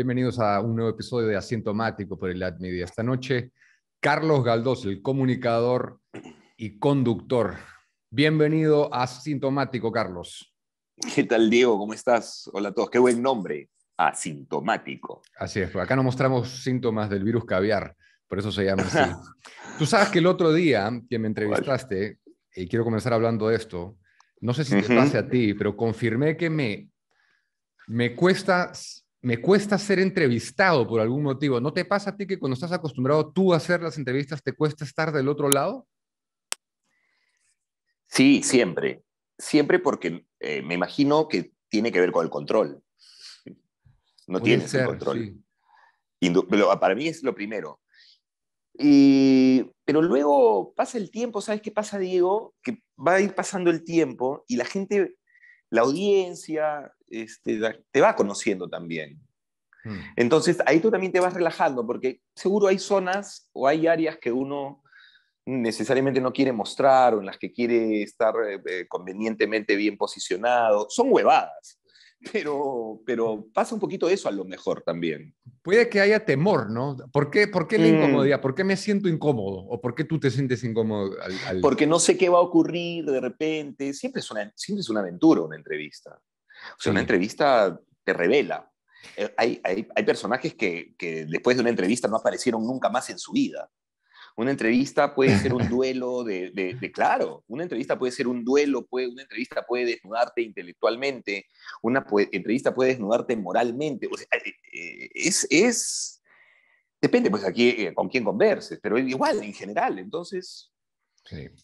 Bienvenidos a un nuevo episodio de Asintomático por el AdMedia. Esta noche, Carlos Galdós, el comunicador y conductor. Bienvenido a Asintomático, Carlos. ¿Qué tal, Diego? ¿Cómo estás? Hola a todos. Qué buen nombre. Asintomático. Así es. Acá no mostramos síntomas del virus caviar. Por eso se llama así. Tú sabes que el otro día que me entrevistaste, y quiero comenzar hablando de esto, no sé si te pasa a ti, pero confirmé que me, me cuesta me cuesta ser entrevistado por algún motivo. ¿No te pasa a ti que cuando estás acostumbrado tú a hacer las entrevistas te cuesta estar del otro lado? Sí, siempre. Siempre porque eh, me imagino que tiene que ver con el control. No tienes el control. Para mí es lo primero. Y, pero luego pasa el tiempo, ¿sabes qué pasa, Diego? Que va a ir pasando el tiempo y la gente la audiencia este, te va conociendo también. Hmm. Entonces, ahí tú también te vas relajando, porque seguro hay zonas o hay áreas que uno necesariamente no quiere mostrar o en las que quiere estar eh, eh, convenientemente bien posicionado. Son huevadas pero, pasa un poquito eso a lo mejor también. Puede que haya temor, ¿no? ¿Por qué, la mm. incomodidad? ¿Por qué me siento incómodo? ¿O por qué tú te sientes incómodo? Porque no sé qué va a ocurrir de repente. Siempre es una, siempre es una aventura una entrevista. O sea, una entrevista te revela. Eh, hay, personajes que, después de una entrevista no aparecieron nunca más en su vida. Una entrevista puede ser un duelo de, claro, una entrevista puede ser un duelo, puede, una entrevista puede desnudarte intelectualmente, una entrevista puede desnudarte moralmente. Eh, eh, es, depende pues aquí eh, con quién converses, pero igual en general. Entonces,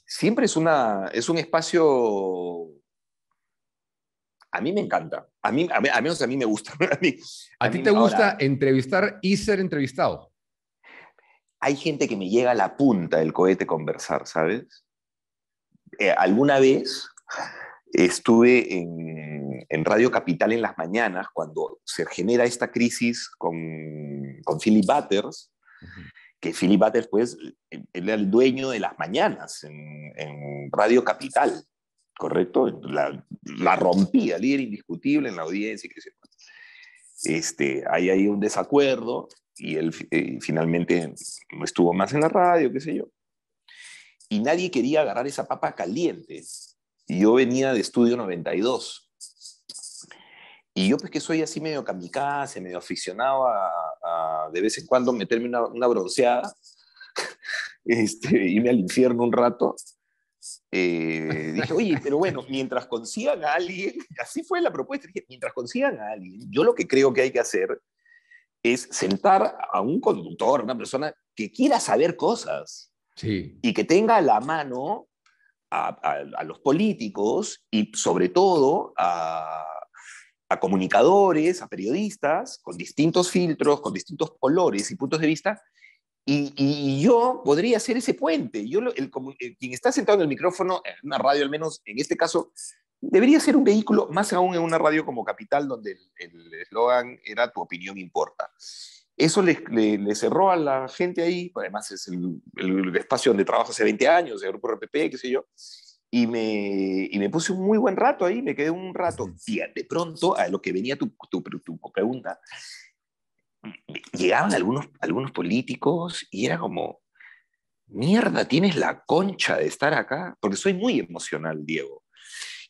siempre es, una, es un espacio a mí me encanta. A mí, a, menos a mí me gusta. A, mí, ¿A, ti te gusta entrevistar y ser entrevistado? hay gente que me llega a la punta del cohete conversar, ¿sabes? Eh, alguna vez estuve en, Radio Capital en las mañanas cuando se genera esta crisis con, con Philip Butters, que Philip Butters, pues, él era el dueño de las mañanas en, Radio Capital, ¿correcto? La, rompía, líder indiscutible en la audiencia. Que se, este, ahí hay un desacuerdo y él finalmente eh, finalmente estuvo más en la radio, qué sé yo. Y nadie quería agarrar esa papa caliente. Y yo venía de Estudio 92. Y yo pues que soy así medio kamikaze, medio aficionado a, de vez en cuando meterme una, una bronceada, este, irme al infierno un rato. Eh, dije, oye, pero bueno, mientras consigan a alguien, así fue la propuesta, dije, mientras consigan a alguien, yo lo que creo que hay que hacer es sentar a un conductor, una persona que quiera saber cosas y que tenga la mano a, los políticos y sobre todo a, comunicadores, a periodistas, con distintos filtros, con distintos colores y puntos de vista. Y, yo podría ser ese puente. Yo, eh, quien está sentado en el micrófono, en una radio al menos, en este caso, debería ser un vehículo, más aún en una radio como Capital, donde el eslogan era tu opinión importa. Eso le, cerró a la gente ahí, pues, además es el, espacio donde trabajo hace 20 años, el grupo RPP, qué sé yo, y me, me puse un muy buen rato ahí, me quedé un rato. Y de pronto, a lo que venía tu, pregunta, llegaban algunos, algunos políticos y era como, mierda, tienes la concha de estar acá, porque soy muy emocional, Diego.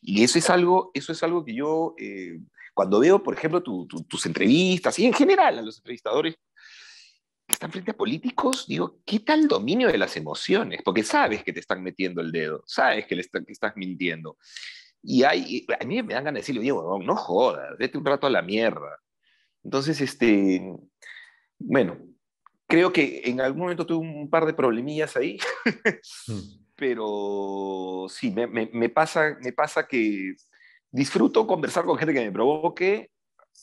Y eso es algo, eso es algo que yo, eh, cuando veo, por ejemplo, tus entrevistas y en general a los entrevistadores que están frente a políticos, digo, ¿qué tal dominio de las emociones? Porque sabes que te están metiendo el dedo, sabes que, le que estás mintiendo. Y hay, a mí me dan ganas de decirle, Diego, no jodas, vete un rato a la mierda. Entonces, este, bueno, creo que en algún momento tuve un par de problemillas ahí. Mm pero sí, me, pasa, que disfruto conversar con gente que me provoque.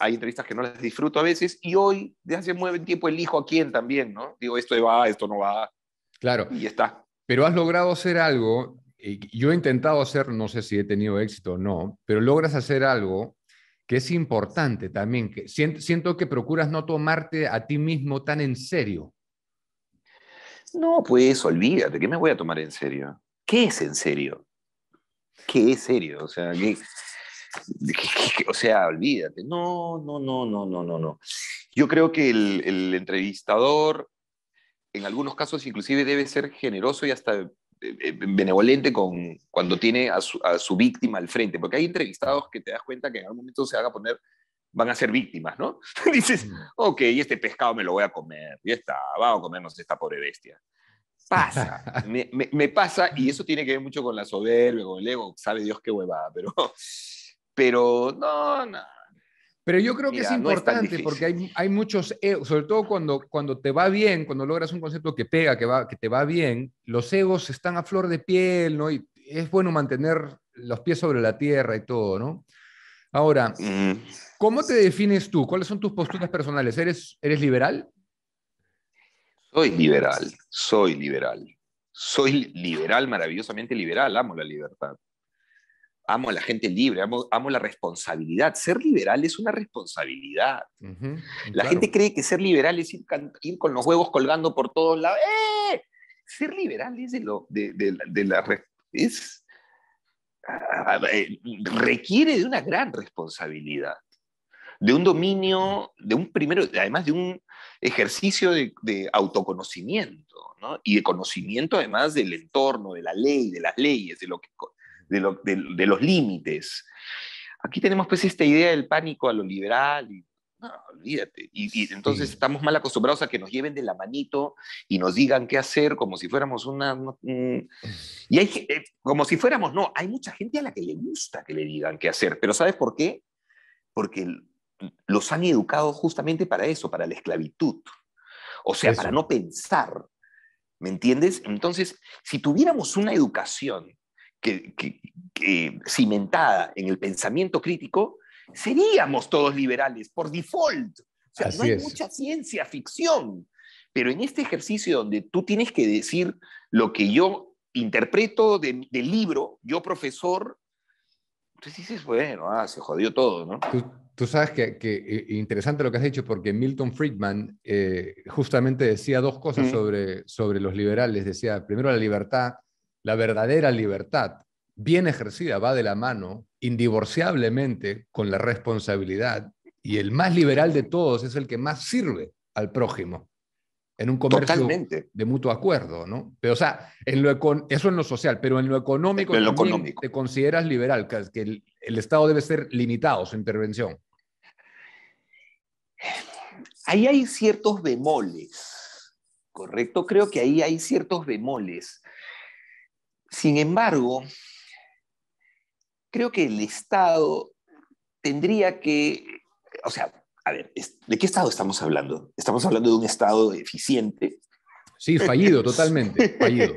Hay entrevistas que no las disfruto a veces y hoy, desde hace muy buen tiempo, elijo a quién también, ¿no? Digo, esto va, esto no va. Claro. Y está. Pero has logrado hacer algo, eh, yo he intentado hacer, no sé si he tenido éxito o no, pero logras hacer algo que es importante también, que siento que procuras no tomarte a ti mismo tan en serio. No, pues olvídate, ¿qué me voy a tomar en serio? ¿Qué es en serio? ¿Qué es serio? O sea, o sea olvídate. No, no, no, no, no, no, no. Yo creo que el, entrevistador, en algunos casos inclusive, debe ser generoso y hasta eh, eh, benevolente con, cuando tiene a su, víctima al frente, porque hay entrevistados que te das cuenta que en algún momento se haga poner van a ser víctimas, ¿no? Dices, ok, este pescado me lo voy a comer, y está, vamos a comernos esta pobre bestia. Pasa, me, pasa, y eso tiene que ver mucho con la soberbia, con el ego, sabe Dios qué huevada, pero, pero no, no. Pero yo creo que es importante porque hay, muchos egos, sobre todo cuando, cuando te va bien, cuando logras un concepto que pega, que, va, que te va bien, los egos están a flor de piel, ¿no? Y es bueno mantener los pies sobre la tierra y todo, ¿no? Ahora, ¿cómo te defines tú? ¿Cuáles son tus posturas personales? ¿Eres, eres liberal? Soy liberal, soy liberal. Soy liberal, maravillosamente liberal, amo la libertad. Amo a la gente libre, amo, la responsabilidad. Ser liberal es una responsabilidad. Mm, la gente cree que ser liberal es ir, con los huevos colgando por todos lados. ¡Eh! Ser liberal es de, lo, de, la... Es, eh, requiere de una gran responsabilidad, de un dominio, de un primero, además de un ejercicio de, autoconocimiento, ¿no? y de conocimiento además del entorno, de la ley, de las leyes, de, lo de, los límites. Aquí tenemos pues esta idea del pánico a lo liberal y Ah, olvídate. Y, entonces estamos mal acostumbrados a que nos lleven de la manito y nos digan qué hacer como si fuéramos una... y hay eh, como si fuéramos, no, hay mucha gente a la que le gusta que le digan qué hacer, pero ¿sabes por qué? Porque los han educado justamente para eso, para la esclavitud. O sea, para no pensar. ¿Me entiendes? Entonces, si tuviéramos una educación que, cimentada en el pensamiento crítico, seríamos todos liberales por default. O sea, no hay mucha ciencia ficción. Pero en este ejercicio donde tú tienes que decir lo que yo interpreto del libro, yo profesor, entonces dices, bueno, ah, se jodió todo, ¿no? Tú, sabes que, eh, interesante lo que has hecho porque Milton Friedman eh, justamente decía dos cosas sobre, sobre los liberales. Decía, primero, la libertad, la verdadera libertad bien ejercida va de la mano indivorciablemente con la responsabilidad y el más liberal de todos es el que más sirve al prójimo en un comercio de mutuo acuerdo, ¿no? Pero, o sea, en lo eso en lo social, pero en lo económico, en lo económico. te consideras liberal, que el, el, Estado debe ser limitado su intervención. Ahí hay ciertos bemoles, ¿correcto? Creo que ahí hay ciertos bemoles. Sin embargo, creo que el Estado tendría que, o sea, a ver, ¿de qué Estado estamos hablando? Estamos hablando de un Estado eficiente. Sí, fallido, totalmente, fallido,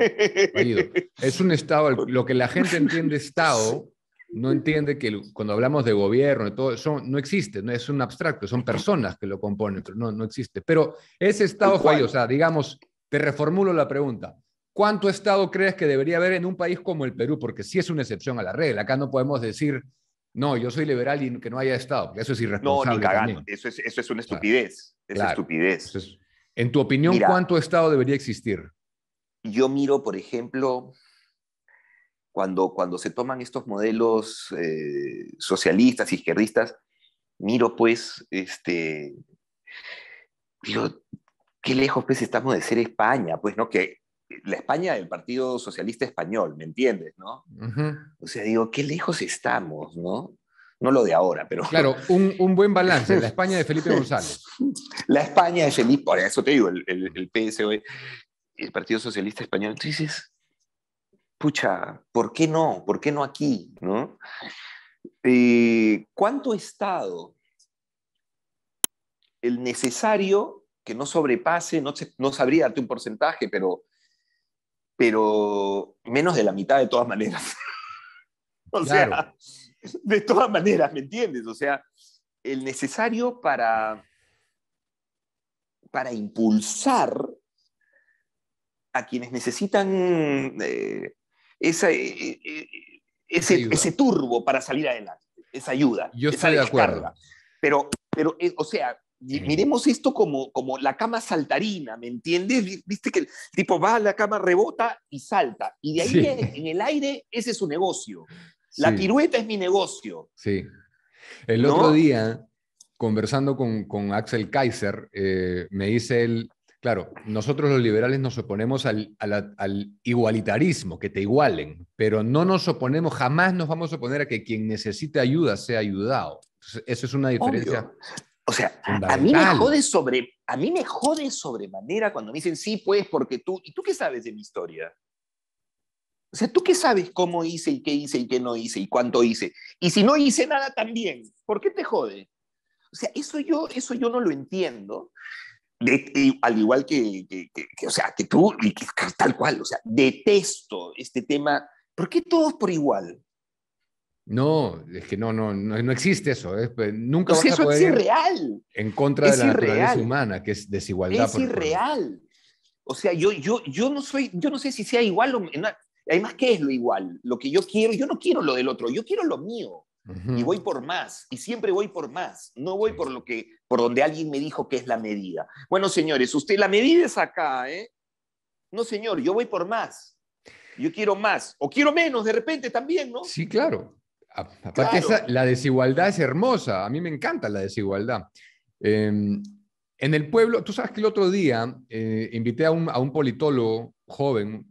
fallido. Es un Estado, lo que la gente entiende Estado, no entiende que cuando hablamos de gobierno, todo eso no existe, no es un abstracto, son personas que lo componen, pero no, no existe. Pero ese Estado fallido, o sea, digamos, te reformulo la pregunta. ¿cuánto Estado crees que debería haber en un país como el Perú? Porque sí es una excepción a la regla. Acá no podemos decir, no, yo soy liberal y que no haya Estado. Eso es irresponsable. No, ni cagando. Eso es, una estupidez. es estupidez. en tu opinión, ¿cuánto Estado debería existir? Yo miro, por ejemplo, cuando, cuando se toman estos modelos eh, socialistas, izquierdistas, miro pues, este, qué lejos pues estamos de ser España, pues, ¿no? Que la España del Partido Socialista Español, ¿me entiendes? ¿no? O sea, digo, qué lejos estamos, ¿no? No lo de ahora, pero... Claro, un, buen balance, la España de Felipe González. la España de Felipe, por eso te digo, el, el, PSOE, el Partido Socialista Español, Entonces dices, pucha, ¿por qué no? ¿Por qué no aquí? ¿no? Eh, ¿Cuánto Estado? El necesario que no sobrepase, no, no sabría darte un porcentaje, pero pero menos de la mitad de todas maneras. o sea, de todas maneras, ¿me entiendes? O sea, el necesario para, para impulsar a quienes necesitan eh, eh, eh, ese, turbo para salir adelante, esa ayuda. Yo esa estoy de acuerdo. Pero, pero o sea, miremos esto como, como la cama saltarina, ¿me entiendes? Viste que el tipo va a la cama, rebota y salta. Y de ahí en el aire, ese es su negocio. La pirueta es mi negocio. Sí. El otro día, conversando con, Axel Kaiser, eh, me dice él, claro, nosotros los liberales nos oponemos al, igualitarismo, que te igualen, pero no nos oponemos, jamás nos vamos a oponer a que quien necesite ayuda sea ayudado. Esa eso es una diferencia o sea, a mí, me jode sobre, a mí me jode sobremanera cuando me dicen, sí, pues, porque tú, ¿y tú qué sabes de mi historia? O sea, ¿tú qué sabes cómo hice y qué hice y qué no hice y cuánto hice? Y si no hice nada también, ¿por qué te jode? O sea, eso yo, eso yo no lo entiendo. al igual que, o sea, que tú, tal cual, o sea, detesto este tema. ¿Por qué todos por igual? No, es que no, no, no, existe eso. Pues, nunca pues eso a poder es irreal. En contra de la naturaleza humana, que es desigualdad. Es irreal. O sea, yo, yo, yo no soy, yo no sé si sea igual o Además, ¿qué es lo igual? Lo que yo quiero, yo no quiero lo del otro, yo quiero lo mío. Y voy por más, y siempre voy por más. No voy por lo que, por donde alguien me dijo que es la medida. Bueno, señores, usted la medida es acá, ¿eh? No, señor, yo voy por más. Yo quiero más. O quiero menos de repente también, ¿no? Sí, claro. Aparte, la desigualdad es hermosa. A mí me encanta la desigualdad. Em, en el pueblo, tú sabes que el otro día eh, invité a un, politólogo joven,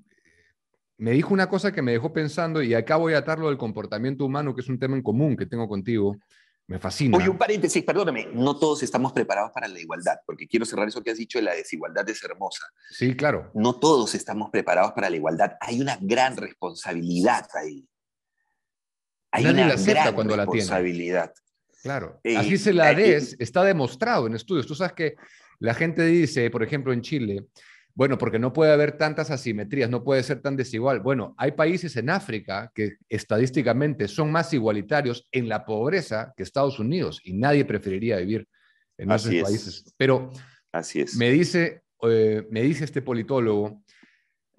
me dijo una cosa que me dejó pensando y acá voy a atarlo del comportamiento humano, que es un tema en común que tengo contigo. Me fascina. Oye, un paréntesis, perdóname, no todos estamos preparados para la igualdad, porque quiero cerrar eso que has dicho de la desigualdad es hermosa. Sí, claro. No todos estamos preparados para la igualdad. Hay una gran responsabilidad ahí. Hay Nadie la tiene cuando responsabilidad. claro. Así se la des, está demostrado en estudios. Tú sabes que la gente dice, por ejemplo, en Chile, bueno, porque no puede haber tantas asimetrías, no puede ser tan desigual. Bueno, hay países en África que estadísticamente son más igualitarios en la pobreza que Estados Unidos y nadie preferiría vivir en esos países. Pero Así es. me, dice, eh, me dice este politólogo,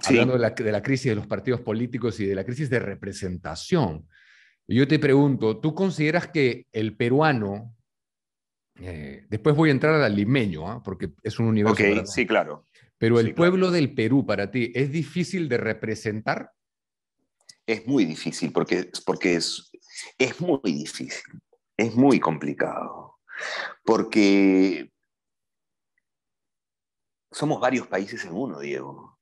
hablando de, la, de la crisis de los partidos políticos y de la crisis de representación, yo te pregunto, ¿tú consideras que el peruano, eh, después voy a entrar al limeño, ¿ah? porque es un universo. Ok, sí, claro. Pero el pueblo del Perú para ti, ¿es difícil de representar? Es muy difícil, porque, porque es, es muy difícil, es muy complicado, porque somos varios países en uno, Diego.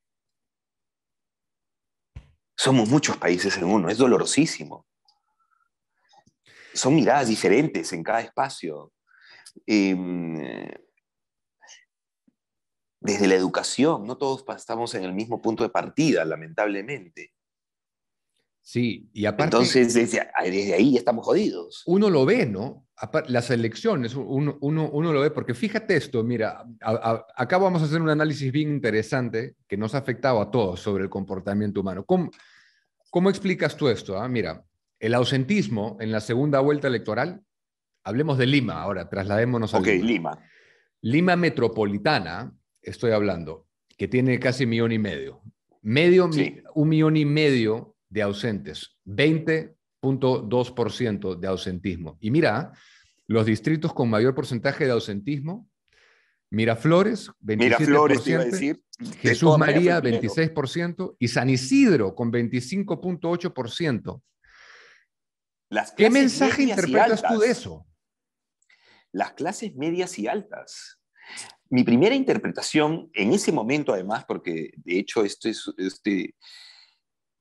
Somos muchos países en uno, es dolorosísimo son miradas diferentes en cada espacio. Em, desde la educación, no todos estamos en el mismo punto de partida, lamentablemente. Sí, y aparte... Entonces, desde, ahí estamos jodidos. Uno lo ve, ¿no? Las elecciones, uno, lo ve, porque fíjate esto, mira, acá vamos a hacer un análisis bien interesante que nos ha afectado a todos sobre el comportamiento humano. ¿Cómo, cómo explicas tú esto? Ah? Mira, el ausentismo en la segunda vuelta electoral, hablemos de Lima ahora, trasladémonos a Lima. Lima. metropolitana, estoy hablando, que tiene casi un millón y medio. Medio, un millón y medio de ausentes, 20.2% de ausentismo. Y mira, los distritos con mayor porcentaje de ausentismo, Miraflores, 27%, Miraflores, decir, Jesús María, 26%, y San Isidro con 25.8%. ¿Qué mensaje interpretas tú de eso? Las clases medias y altas. Mi primera interpretación en ese momento, además, porque de hecho esto, es, este,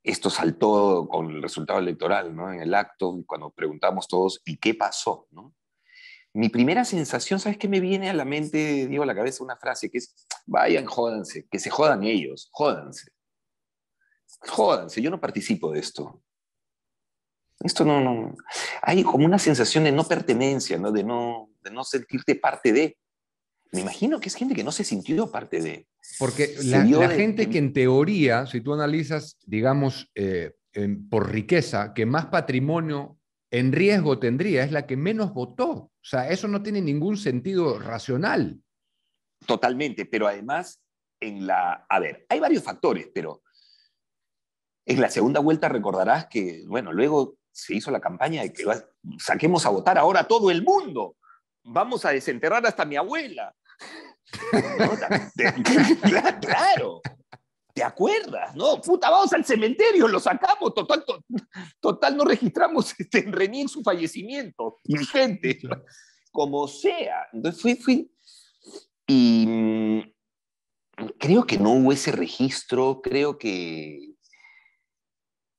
esto saltó con el resultado electoral, En el acto, cuando preguntamos todos, ¿y qué pasó? ¿no? Mi primera sensación, ¿sabes qué me viene a la mente, digo, a la cabeza una frase que es, vayan, jódanse, que se jodan ellos, jódanse. Jódanse, yo no participo de esto. Esto no, no. Hay como una sensación de no pertenencia, De, no, no sentirte parte de. Me imagino que es gente que no se sintió parte de. Porque la, gente que en teoría, si tú analizas, digamos, eh, por riqueza, que más patrimonio en riesgo tendría, es la que menos votó. O sea, eso no tiene ningún sentido racional. Totalmente, pero además, en la. A ver, hay varios factores, pero en la segunda vuelta recordarás que, bueno, luego se hizo la campaña de que saquemos a votar ahora todo el mundo. Vamos a desenterrar hasta mi abuela. claro, ¿te acuerdas? No, puta, vamos al cementerio, lo sacamos, total, total, no registramos este, en su fallecimiento, gente como sea. Entonces fui, fui, y mm, creo que no hubo ese registro, creo que...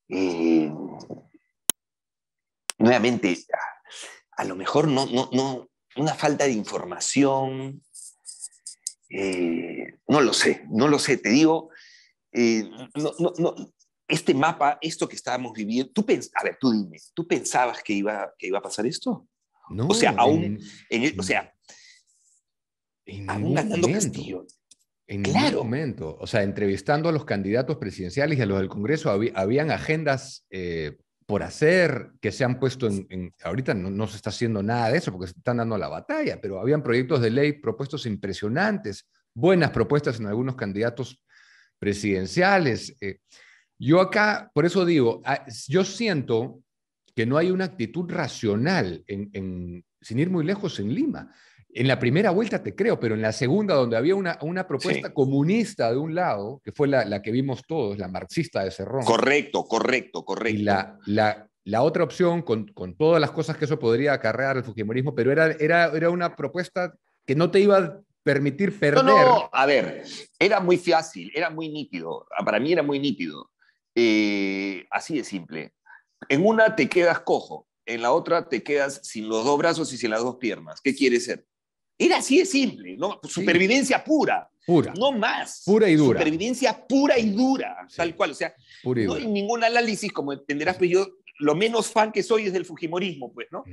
Eh, nuevamente, a, lo mejor no, no, no, una falta de información, eh, no lo sé, no lo sé, te digo, eh, no, no, no, este mapa, esto que estábamos viviendo, tú a ver, tú dime, ¿tú pensabas que iba, que iba a pasar esto? No, o sea, aún, o sea, ganando momento, En claro. momento, o sea, entrevistando a los candidatos presidenciales y a los del Congreso, habían agendas eh, por hacer, que se han puesto en... ahorita no, se está haciendo nada de eso porque se están dando la batalla, pero habían proyectos de ley propuestos impresionantes, buenas propuestas en algunos candidatos presidenciales. Eh. yo acá, por eso digo, ah, yo siento que no hay una actitud racional sin ir muy lejos en Lima. En la primera vuelta te creo, pero en la segunda, donde había una, una propuesta comunista de un lado, que fue la, que vimos todos, la marxista de Cerrón. Correcto, correcto, correcto. Y la, la, la otra opción, con, todas las cosas que eso podría acarrear el fujimorismo, pero era, era, era una propuesta que no te iba a permitir perder. No, no, a ver, era muy fácil, era muy nítido, ah, para mí era muy nítido. Eh, así de simple. En una te quedas cojo, en la otra te quedas sin los dos brazos y sin las dos piernas. ¿Qué quieres ser? Era así de simple, ¿no? Pues, supervivencia pura. Pura. No más. Pura y dura. Supervivencia pura y dura, tal cual. O sea, no hay ningún análisis, como entenderás, pero pues, yo lo menos fan que soy es del Fujimorismo, pues, ¿no?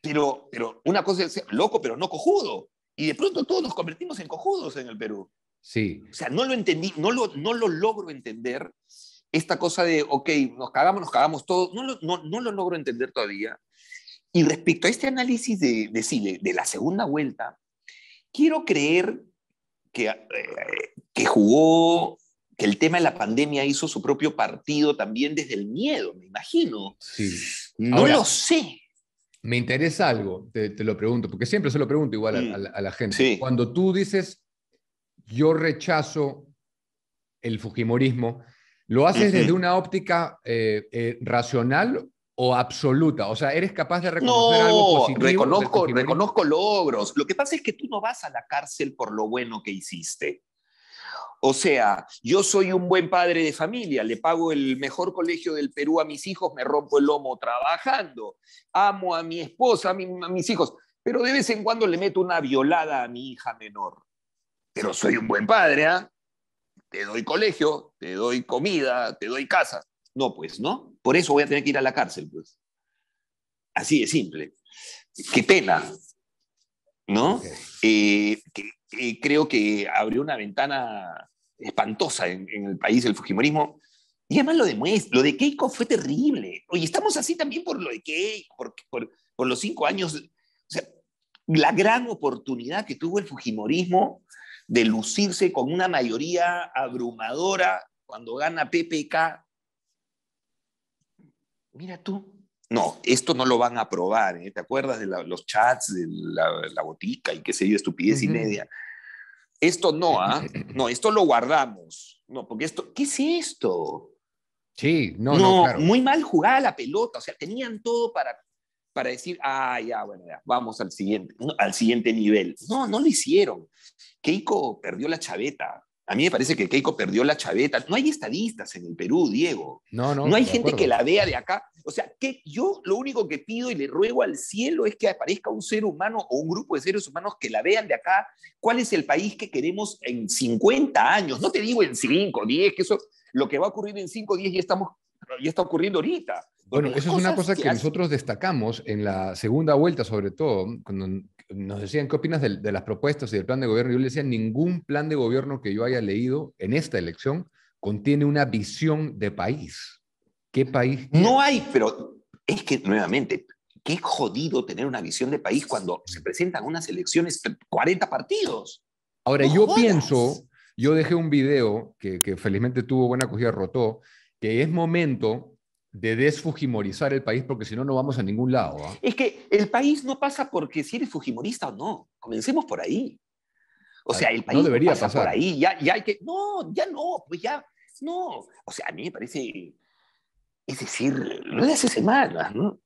Pero, pero una cosa es loco, pero no cojudo. Y de pronto todos nos convertimos en cojudos en el Perú. Sí. O sea, no lo entendí, no lo, no lo logro entender. Esta cosa de, ok, nos cagamos, nos cagamos todos, no lo, no, no lo logro entender todavía. Y respecto a este análisis de, de, de la segunda vuelta, Quiero creer que, eh, que jugó, que el tema de la pandemia hizo su propio partido también desde el miedo, me imagino. Sí. No lo sé. Me interesa algo, te, lo pregunto, porque siempre se lo pregunto igual a, mm. la gente. Cuando tú dices, yo rechazo el Fujimorismo, ¿lo haces desde una óptica eh, eh, racional o absoluta? O sea, ¿eres capaz de reconocer algo positivo? Reconozco, reconozco logros. Lo que pasa es que tú no vas a la cárcel por lo bueno que hiciste. O sea, yo soy un buen padre de familia, le pago el mejor colegio del Perú a mis hijos, me rompo el lomo trabajando, amo a mi esposa, a, mis hijos, pero de vez en cuando le meto una violada a mi hija menor. Pero soy un buen padre, ¿ah? Te doy colegio, te doy comida, te doy casa. No, pues no. Por eso voy a tener que ir a la cárcel, pues. Así de simple. Qué pena, ¿no? Eh, eh, creo que abrió una ventana espantosa en, el país el Fujimorismo. Y además lo de lo de Keiko fue terrible. Oye, estamos así también por lo de Keiko, por, por los cinco años. O sea, la gran oportunidad que tuvo el Fujimorismo de lucirse con una mayoría abrumadora cuando gana PPK mira tú, no, esto no lo van a probar, ¿eh? ¿te acuerdas de los chats, de la, botica y qué sé yo, estupidez y media? Esto no, ¿ah? No, esto lo guardamos. No, porque esto, ¿qué es esto? Sí, no, no, no muy mal jugada la pelota, o sea, tenían todo para, para decir, ah, ya, bueno, ya, vamos al siguiente, al siguiente nivel. No, no lo hicieron. Keiko perdió la chaveta, a mí me parece que Keiko perdió la chaveta. No hay estadistas en el Perú, Diego. No, no. No hay gente que la vea de acá. O sea, que yo lo único que pido y le ruego al cielo es que aparezca un ser humano o un grupo de seres humanos que la vean de acá. ¿Cuál es el país que queremos en 50 años? No te digo en 5, 10, que eso lo que va a ocurrir en 5, 10 y estamos ya está ocurriendo ahorita. Bueno, eso es una cosa que, nosotros destacamos en la segunda vuelta, sobre todo, cuando nos decían qué opinas de, las propuestas y del plan de gobierno. Yo le decía, ningún plan de gobierno que yo haya leído en esta elección contiene una visión de país. ¿Qué país? No hay, pero es que nuevamente, qué jodido tener una visión de país cuando se presentan unas elecciones 40 partidos. Ahora, yo pienso, yo dejé un video que, felizmente tuvo buena acogida, rotó, que es momento de desfujimorizar el país, porque si no, no vamos a ningún lado. ¿ah? Es que el país no pasa porque si eres fujimorista o no. Comencemos por ahí. O sea, el país no debería pasa pasar. por ahí. Ya, hay que. No, ya no, pues ya. No. O sea, a mí me parece. Es decir, lo de hace semanas, ¿no?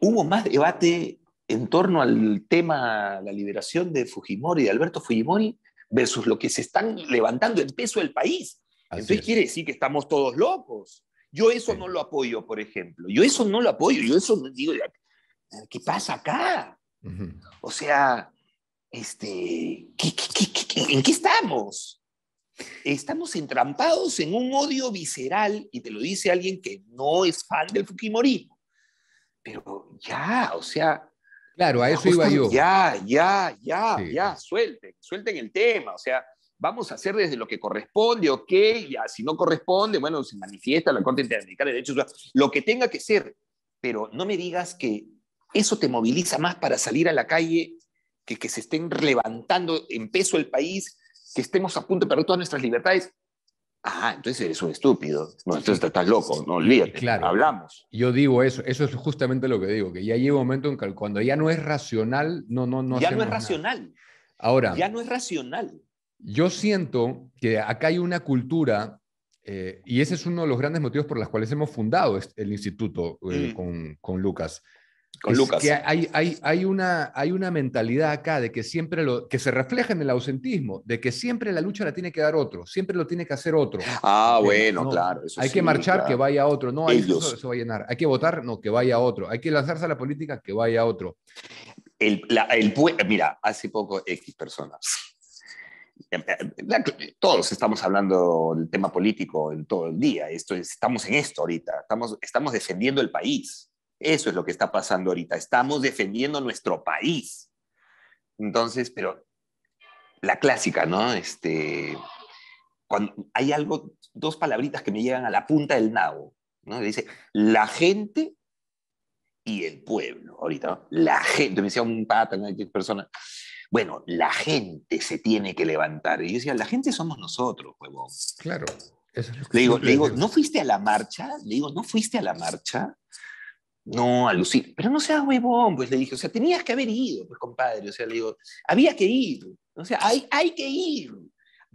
Hubo más debate en torno al tema, la liberación de Fujimori, de Alberto Fujimori, versus lo que se están levantando en peso el país. Entonces quiere decir que estamos todos locos. Yo eso no lo apoyo, por ejemplo. Yo eso no lo apoyo. Yo eso digo, ¿qué pasa acá? O sea, este, en qué estamos? Estamos entrampados en un odio visceral, y te lo dice alguien que no es fan del Fukimori. Pero ya, o sea. Claro, a eso iba yo. Ya, ya, ya, ya, suelten, suelten el tema. O sea, vamos a hacer desde lo que corresponde, ok, ya, si no corresponde, bueno, se manifiesta la Corte Interamericana de Derechos lo que tenga que ser, pero no me digas que eso te moviliza más para salir a la calle, que, que se estén levantando en peso el país, que estemos a punto de perder todas nuestras libertades. Ah, entonces eres un estúpido. No, entonces estás loco, no olvides, Claro, hablamos. Yo digo eso, eso es justamente lo que digo, que ya llega un momento en que cuando ya no es racional, no, no, no. Ya no es racional. Ahora. Ya no es racional. Yo siento que acá hay una cultura, eh, y ese es uno de los grandes motivos por los cuales hemos fundado el instituto eh, mm. con, Lucas. Con Lucas. hay, una, mentalidad acá de que siempre lo, que se refleja en el ausentismo, de que siempre la lucha la tiene que dar otro, siempre lo tiene que hacer otro. Ah, bueno, claro. hay que marchar, que vaya otro. No, Ellos. Eso, a llenar. Hay que votar, no, que vaya otro. Hay que lanzarse a la política, que vaya otro. El, mira, hace poco X personas Em, eh, todos estamos hablando del tema político en todo el día, esto estamos en esto ahorita, estamos, estamos defendiendo el país, eso es lo que está pasando ahorita, estamos defendiendo nuestro país. Entonces, pero la clásica, ¿no? Este, cuando hay algo, dos palabritas que me llegan a la punta del nabo, ¿no? dice, la gente y el pueblo, ahorita, ¿no? La gente, me decía un pata, una persona, bueno, la gente se tiene que levantar. Y yo decía, la gente somos nosotros, huevón. Claro. le digo, le digo, ¿no fuiste a la marcha? Le digo, ¿no fuiste a la marcha? No, lucir Pero no seas huevón, pues le dije, o sea, tenías que haber ido, pues compadre. O sea, le digo, había que ir. O sea, hay, hay que ir.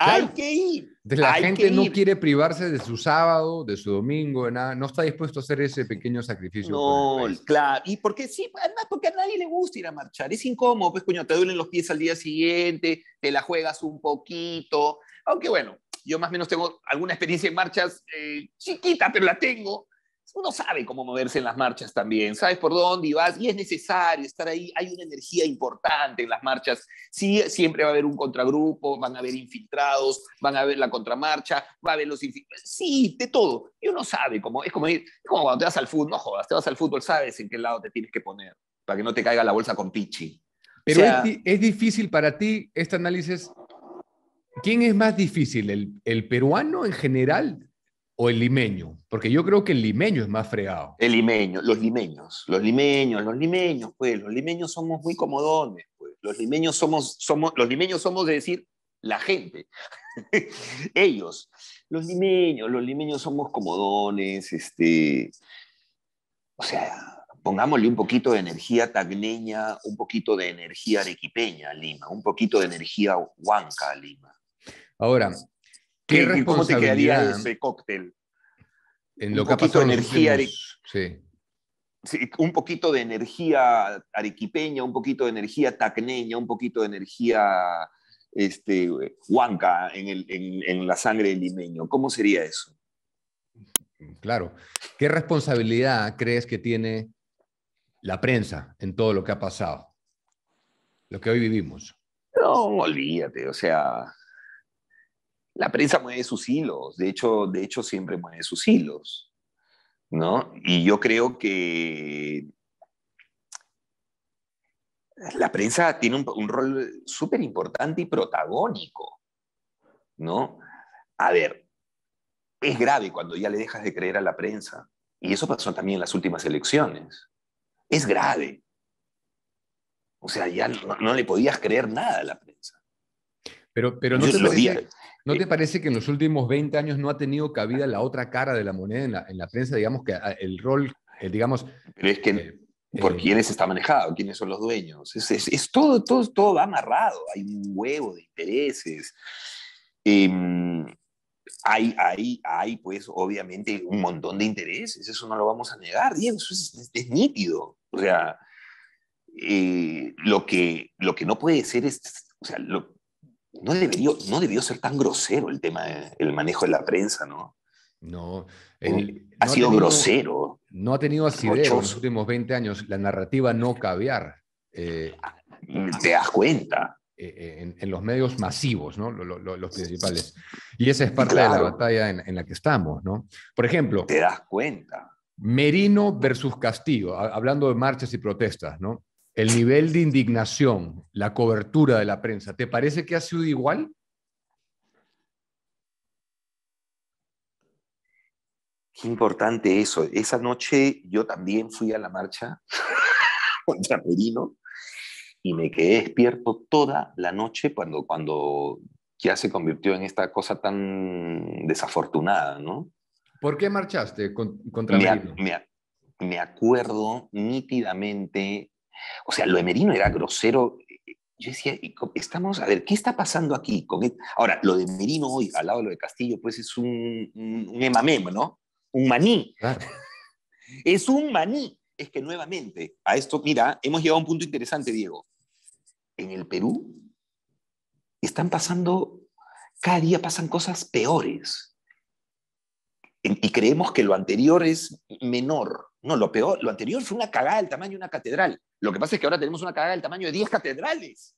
Hay que ir. La gente no quiere privarse de su sábado, de su domingo, de nada. No está dispuesto a hacer ese pequeño sacrificio. No, claro. Y porque sí, además, porque a nadie le gusta ir a marchar. Es incómodo, pues, coño, te duelen los pies al día siguiente, te la juegas un poquito. Aunque bueno, yo más o menos tengo alguna experiencia en marchas eh, chiquita, pero la tengo uno sabe cómo moverse en las marchas también, sabes por dónde vas y es necesario estar ahí, hay una energía importante en las marchas, sí, siempre va a haber un contragrupo, van a haber infiltrados, van a haber la contramarcha, va a haber los infiltrados, sí, de todo, y uno sabe cómo, es como, es como cuando te vas al fútbol, no jodas, te vas al fútbol, sabes en qué lado te tienes que poner, para que no te caiga la bolsa con pichi. Pero es, difícil para ti este análisis. ¿Quién es más difícil, el peruano en general o el limeño? Porque yo creo que el limeño es más freado. El limeño, los limeños, los limeños, los limeños, pues, los limeños somos muy comodones, pues. Los limeños somos, somos, los limeños somos de decir la gente, ellos, los limeños, los limeños somos comodones, este, o sea, pongámosle un poquito de energía tagneña, un poquito de energía arequipeña a Lima, un poquito de energía huanca a Lima. Ahora, ¿Cómo te quedaría ese cóctel? En lo un poquito de energía. un poquito de energía arequipeña, un poquito de energía tacneña, un poquito de energía este, huanca en la sangre del limeño. ¿Cómo sería eso? Claro. ¿Qué responsabilidad crees que tiene la prensa en todo lo que ha pasado? Lo que hoy vivimos. No, olvídate, o sea, la prensa mueve sus hilos, de hecho, de hecho siempre mueve sus hilos, ¿no? Y yo creo que la prensa tiene un, rol súper importante y protagónico, ¿no? A ver, es grave cuando ya le dejas de creer a la prensa, y eso pasó también en las últimas elecciones, es grave. O sea, ya no, le podías creer nada a la prensa. Pero, pero no te lo ¿No te eh, parece que en los últimos 20 años no ha tenido cabida la otra cara de la moneda en la, prensa? Digamos que ah, el rol, eh, digamos... Pero es que... Eh, ¿Por quiénes está manejado? ¿Quiénes son los dueños? Es, todo, todo, todo va amarrado. Hay un huevo de intereses. Em, hay, hay, hay, pues, obviamente, un montón de intereses. Eso no lo vamos a negar, es, nítido. O sea, lo, que, lo que no puede ser es... sea, no, no debió ser tan grosero el tema, del eh, manejo de la prensa, ¿no? No. Eh, ha sido grosero. No ha tenido asidero en los últimos 20 años. La narrativa no caviar. Eh, Te das cuenta. En, los medios masivos, ¿no? los principales. Y esa es parte de la batalla en, en, la que estamos, ¿no? Por ejemplo. Te das cuenta. Merino versus Castillo, hablando de marchas y protestas, ¿no? el nivel de indignación, la cobertura de la prensa, ¿te parece que ha sido igual? Qué importante eso. Esa noche yo también fui a la marcha contra Merino y me quedé despierto toda la noche cuando, cuando ya se convirtió en esta cosa tan desafortunada, ¿no? ¿Por qué marchaste contra Merino? me acuerdo nítidamente o sea, lo de Merino era grosero. Eh, yo decía, estamos, a ver, ¿qué está pasando aquí? Ahora, lo de Merino hoy, al lado de lo de Castillo, pues es un, un, emamem, ¿no? Un maní. es un maní. Es que nuevamente, a esto, mira, hemos llegado a un punto interesante, Diego. En el Perú están pasando, cada día pasan cosas peores. Y creemos que lo anterior es menor. No, lo peor, lo anterior fue una cagada del tamaño de una catedral. Lo que pasa es que ahora tenemos una cagada del tamaño de 10 catedrales.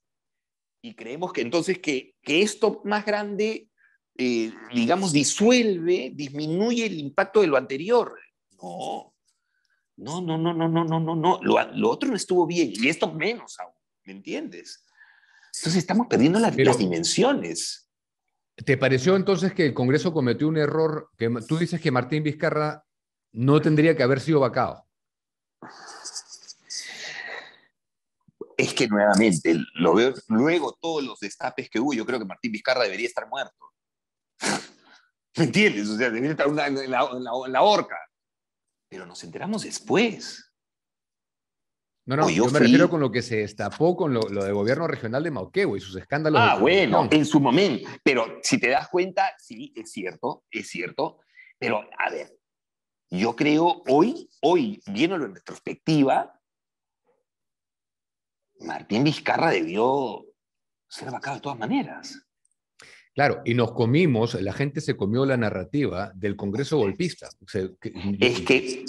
Y creemos que entonces que, que esto más grande, eh, digamos, disuelve, disminuye el impacto de lo anterior. No, no, no, no, no, no, no, no, no. Lo, otro no estuvo bien y esto menos aún, ¿me entiendes? Entonces estamos perdiendo las, dimensiones. ¿Te pareció entonces que el Congreso cometió un error? Que tú dices que Martín Vizcarra no tendría que haber sido vacado es que nuevamente, lo veo luego todos los destapes que hubo, yo creo que Martín Vizcarra debería estar muerto. ¿Me entiendes? O sea, debería estar en, la, horca. Pero nos enteramos después. No, no, yo, me refiero con lo que se destapó con lo, lo de gobierno regional de Mauqueo y sus escándalos. Ah, bueno, en su momento. Pero si te das cuenta, sí, es cierto, es cierto. Pero, a ver, yo creo hoy, hoy, viéndolo en retrospectiva, Martín Vizcarra debió ser vacado de todas maneras. Claro, y nos comimos, la gente se comió la narrativa del Congreso golpista. Es que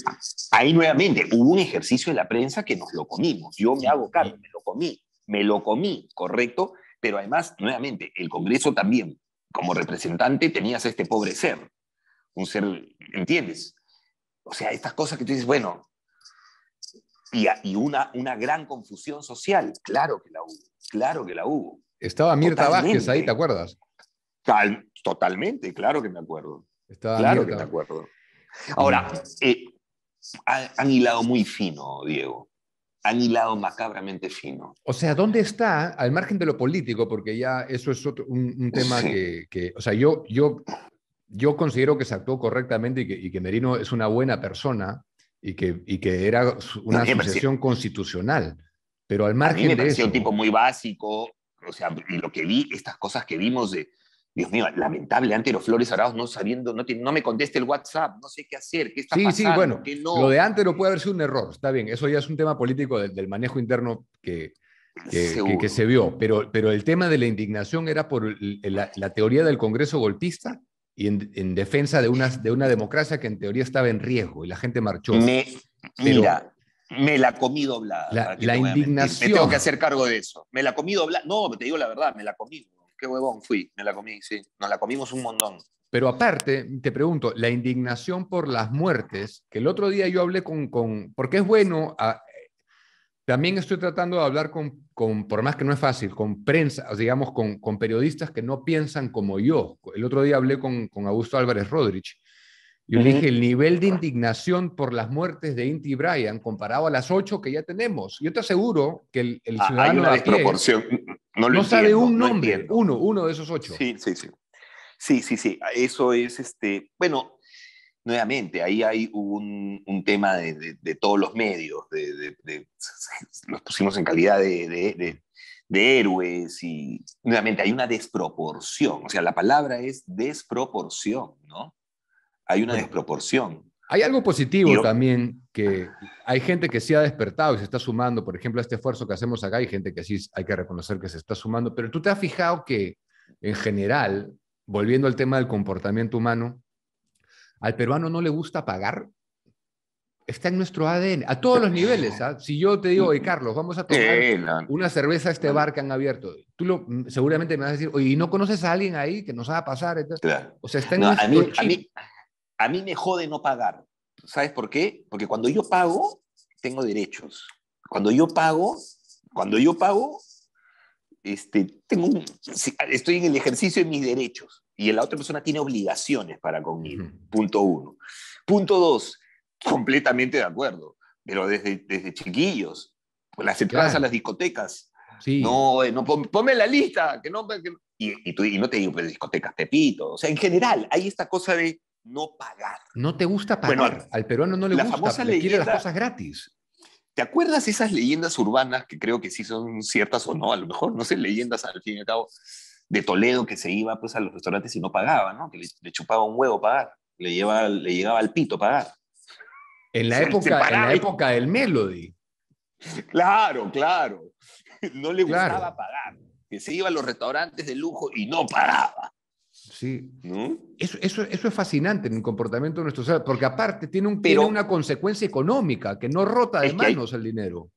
ahí nuevamente hubo un ejercicio de la prensa que nos lo comimos. Yo me hago cargo, me lo comí, me lo comí, correcto, pero además, nuevamente, el Congreso también, como representante, tenías este pobre ser, un ser, ¿entiendes? O sea, estas cosas que tú dices, bueno, y, una, una gran confusión social. Claro que la hubo, claro que la hubo. Estaba Mirta Vázquez ahí, ¿te acuerdas? Tal, totalmente, claro que me acuerdo. claro que me acuerdo. Ahora, eh, han hilado muy fino, Diego han hilado macabramente fino. O sea, ¿dónde está, al margen de lo político, porque ya eso es otro, un, tema que, o sea, yo, yo, yo considero que se actuó correctamente y que Merino es una buena persona, y que, y que era una asociación constitucional. Pero al margen a mí me un tipo muy básico, o sea, y lo que vi, estas cosas que vimos de, Dios mío, lamentable, los Flores arados no sabiendo, no, no me conteste el WhatsApp, no sé qué hacer, qué está pasando, sí, bueno, no. Lo de no puede haber sido un error, está bien, eso ya es un tema político del, manejo interno que, que, se vio, pero, pero el tema de la indignación era por la teoría del Congreso golpista y en, defensa de una, de una democracia que en teoría estaba en riesgo y la gente marchó. Me, mira, me la comí doblada. La, indignación. Me tengo que hacer cargo de eso. Me la comí doblada. No, te digo la verdad, me la comí. Qué huevón fui, me la comí, sí. Nos la comimos un montón. Pero aparte, te pregunto, la indignación por las muertes, que el otro día yo hablé con, con porque es bueno también estoy tratando de hablar con, con, por más que no es fácil, con prensa, digamos, con, con periodistas que no piensan como yo. El otro día hablé con, con Augusto Álvarez Rodríguez. y le dije, el nivel de indignación por las muertes de Inti Brian comparado a las ocho que ya tenemos. Yo te aseguro que el, ah, ciudadano no, sabe un nombre, uno, uno de esos ocho. Sí, sí, sí. Sí, sí, sí. Eso es, este, bueno, nuevamente, ahí hay un, un tema de, de, todos los medios, de, los pusimos en calidad de, héroes y nuevamente hay una desproporción, o sea, la palabra es desproporción, ¿no? Hay una desproporción. Hay algo positivo también, que hay gente que sí ha despertado y se está sumando, por ejemplo, a este esfuerzo que hacemos acá, hay gente que sí hay que reconocer que se está sumando, pero tú te has fijado que en general, volviendo al tema del comportamiento humano, al peruano no le gusta pagar, está en nuestro ADN, a todos los niveles. ¿ah? Si yo te digo, oye, Carlos, vamos a tomar una cerveza a este bar que han abierto, tú lo, mm, seguramente me vas a decir, oye, ¿y no conoces a alguien ahí que nos va a pasar? O sea, está en nuestro a mí, chip. A, mí, me jode no pagar. ¿Sabes por qué? Porque cuando yo pago, tengo derechos. Cuando yo pago, cuando yo pago, este, tengo estoy en el ejercicio de mis derechos y la otra persona tiene obligaciones para conmigo. Punto uno. Punto dos, completamente de acuerdo, pero desde, desde chiquillos, pues las entradas a las discotecas. Sí. No, eh, no, ponme la lista, que no, Y, tú, y, no te digo pues, discotecas, Pepito. O sea, en general, hay esta cosa de no pagar. No te gusta pagar. Bueno, al peruano no le la famosa leyenda, quiere las cosas gratis. ¿Te acuerdas esas leyendas urbanas que creo que sí son ciertas o no? A lo mejor, no sé, leyendas al fin y al cabo, de Toledo que se iba pues a los restaurantes y no pagaba, ¿no? Que le, chupaba un huevo pagar, le, lleva, le llegaba al pito pagar. En la, época, la época del Melody. Claro, claro. No le gustaba pagar. Que se iba a los restaurantes de lujo y no pagaba. Sí. Eso, es fascinante en el comportamiento de nuestros porque aparte tiene, un, una consecuencia económica, que no rota de manos el dinero.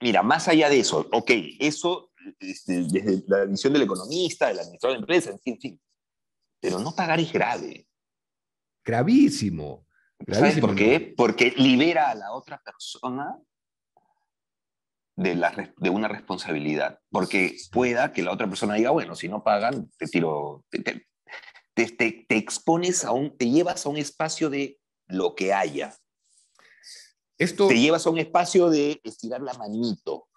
Mira, más allá de eso, ok, eso este, desde la visión del economista, del administrador de empresas, en fin, fin. Pero no pagar es grave. Gravísimo. ¿Sabes por qué? Porque libera a la otra persona de, la, de una responsabilidad. Porque pueda que la otra persona diga, bueno, si no pagan, te tiro, te, te expones a un, te llevas a un espacio de lo que haya. Esto... Te llevas a un espacio de estirar la manito.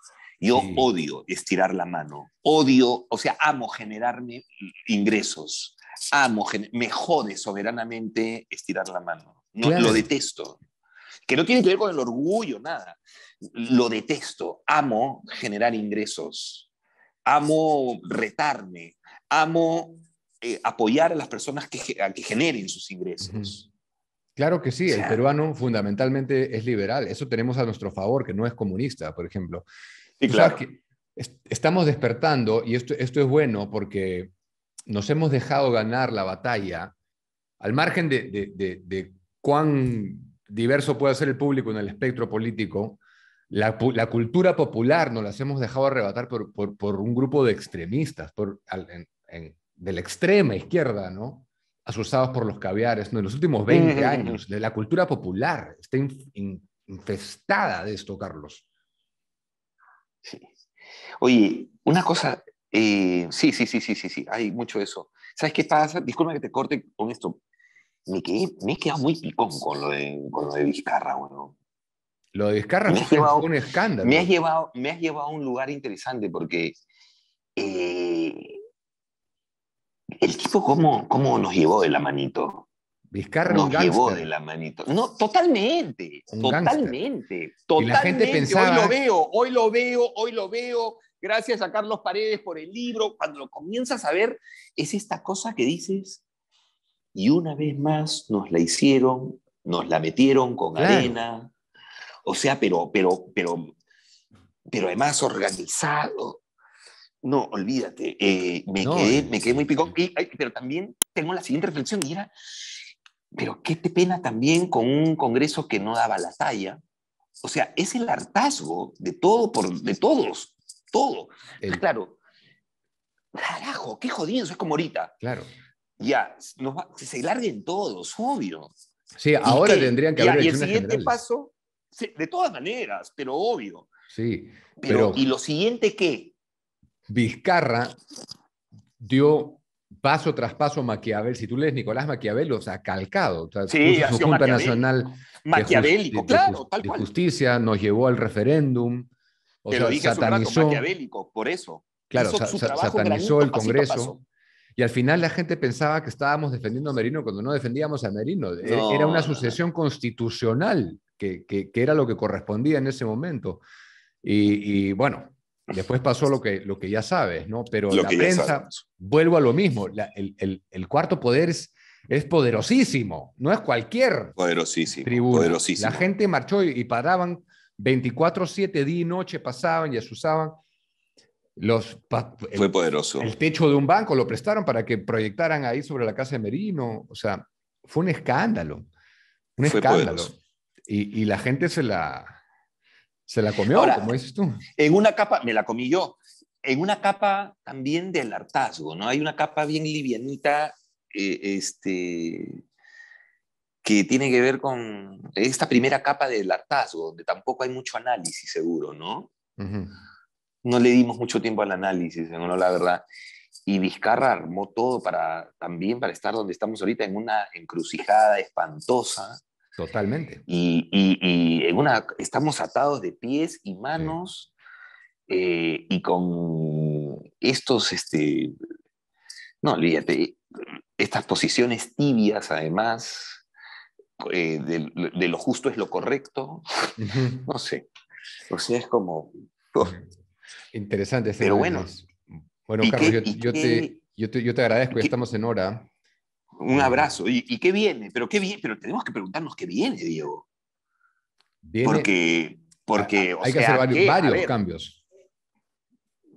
Yo odio estirar la mano, odio, o sea, amo generarme ingresos, amo, me jode soberanamente estirar la mano. Lo detesto. Que no tiene que ver con el orgullo, nada. Lo detesto. Amo generar ingresos. Amo retarme. Amo eh, apoyar a las personas que, que generen sus ingresos. Claro que sí, el peruano fundamentalmente es liberal. Eso tenemos a nuestro favor, que no es comunista, por ejemplo claro. Que estamos despertando y esto, esto es bueno porque nos hemos dejado ganar la batalla al margen de, de, de, cuán diverso puede ser el público en el espectro político. La, la, cultura popular nos las hemos dejado arrebatar por, por, por un grupo de extremistas, por, de la extrema izquierda, ¿no? por los caviares, ¿no? En los últimos 20 años, la cultura popular está infestada de esto, Carlos. Sí. Oye, una cosa, eh, sí, sí, sí, sí, sí, sí, hay mucho eso. ¿Sabes qué pasa? Disculpa que te corte con esto. Me, he quedado muy picón con lo de, con Vizcarra, bueno. Lo de Vizcarra me llevado, un escándalo. Me has, llevado, me has llevado a un lugar interesante porque eh, el tipo cómo, cómo nos llevó de la manito. Vizcarra llevó de la manito. No, totalmente, totalmente, totalmente. Y la gente hoy lo veo, hoy lo veo, hoy lo veo. Gracias a Carlos Paredes por el libro. Cuando lo comienzas a ver, es esta cosa que dices. Y una vez más nos la hicieron, nos la metieron con arena. O sea, pero, pero, pero, pero además organizado. No, olvídate, eh, me, quedé, me muy picón, pero también tengo la siguiente reflexión y era, pero qué pena también con un Congreso que no daba la talla. O sea, es el hartazgo de todo, por, de todos, todo. Claro, carajo, qué jodido, eso es como ahorita. Claro. Ya, nos se larguen todos, obvio. Sí, ahora tendrían que ya, Y el siguiente paso, de todas maneras, pero obvio. Sí. pero ¿y lo siguiente qué? Vizcarra dio paso tras paso Maquiavel, si tú lees Nicolás Maquiavel, o sea, calcado. O sea, su Junta Nacional Maquiavélico, claro, tal Justicia nos llevó al referéndum. O sea, satanizó, maquiavélico, por eso. Claro, satanizó el Congreso. y al final la gente pensaba que estábamos defendiendo a Merino cuando no defendíamos a Merino. E-, era una sucesión constitucional, que, era lo que correspondía en ese momento. y bueno, Después pasó lo que, lo que ya sabes, ¿no? Pero la prensa, vuelvo a lo mismo, el, cuarto poder es, poderosísimo, no es cualquier poderosísimo, La gente marchó y, paraban 24-7, día noche, pasaban y asusaban. Los, Fue poderoso. El techo de un banco lo prestaron para que proyectaran ahí sobre la casa de Merino. O sea, fue un escándalo. Un escándalo. y, la gente se la, se la comió, como dices tú. En una capa, me la comí yo, en una capa también del hartazgo, ¿no? Hay una capa bien livianita, eh, este, que tiene que ver con esta primera capa del hartazgo, donde tampoco hay mucho análisis seguro, ¿no? No le dimos mucho tiempo al análisis, la verdad. Y Vizcarra armó todo para, también para estar donde estamos ahorita, en una encrucijada espantosa, Totalmente. Y, y, estamos atados de pies y manos eh, y con estos, este, no olvídate, estas posiciones tibias además, eh, de, lo justo es lo correcto, no sé, o sea, es como... Oh. Interesante. Pero bueno. Bueno, Carlos, yo, te, yo, te, agradezco, ya estamos en hora. Un abrazo. ¿Y, qué viene? Pero qué viene, pero tenemos que preguntarnos qué viene, Diego. ¿Viene? Porque, hay que hacer varios, cambios.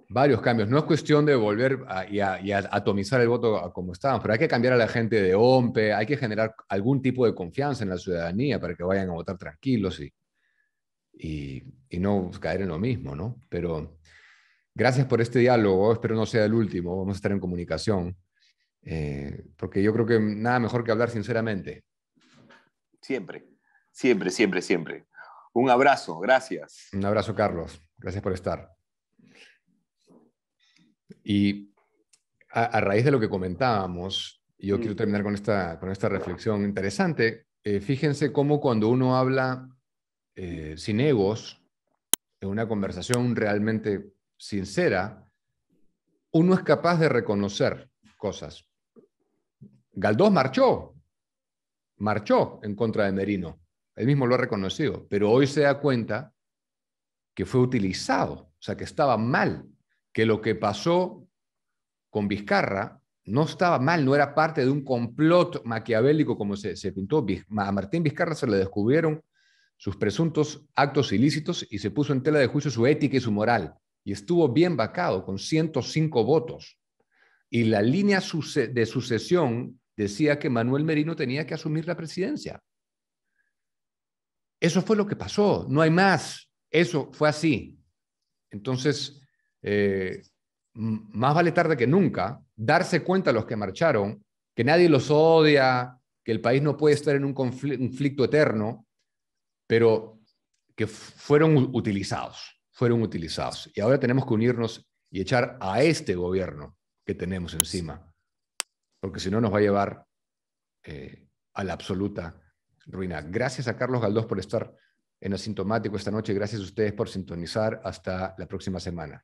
Varios cambios. No es cuestión de volver a, y, atomizar el voto como estábamos, pero hay que cambiar a la gente de OMPE, hay que generar algún tipo de confianza en la ciudadanía para que vayan a votar tranquilos y, y no caer en lo mismo, ¿no? Pero gracias por este diálogo, espero no sea el último, vamos a estar en comunicación. Eh, porque yo creo que nada mejor que hablar sinceramente. Siempre, siempre, siempre, siempre. Un abrazo, gracias. Un abrazo, Carlos. Gracias por estar. Y a, raíz de lo que comentábamos, yo quiero mm. terminar con esta, con esta reflexión interesante. Eh, fíjense cómo cuando uno habla eh, sin egos, en una conversación realmente sincera, uno es capaz de reconocer cosas. Galdós marchó, marchó en contra de Merino, él mismo lo ha reconocido, pero hoy se da cuenta que fue utilizado, o sea, que estaba mal, que lo que pasó con Vizcarra no estaba mal, no era parte de un complot maquiavélico como se, se pintó. A Martín Vizcarra se le descubrieron sus presuntos actos ilícitos y se puso en tela de juicio su ética y su moral. Y estuvo bien vacado con 105 votos. Y la línea de sucesión decía que Manuel Merino tenía que asumir la presidencia. Eso fue lo que pasó, no hay más. Eso fue así. Entonces, eh, más vale tarde que nunca, darse cuenta a los que marcharon, que nadie los odia, que el país no puede estar en un conflicto eterno, pero que fueron utilizados, fueron utilizados. Y ahora tenemos que unirnos y echar a este gobierno que tenemos encima porque si no nos va a llevar eh, a la absoluta ruina. Gracias a Carlos Galdós por estar en Asintomático esta noche. Gracias a ustedes por sintonizar. Hasta la próxima semana.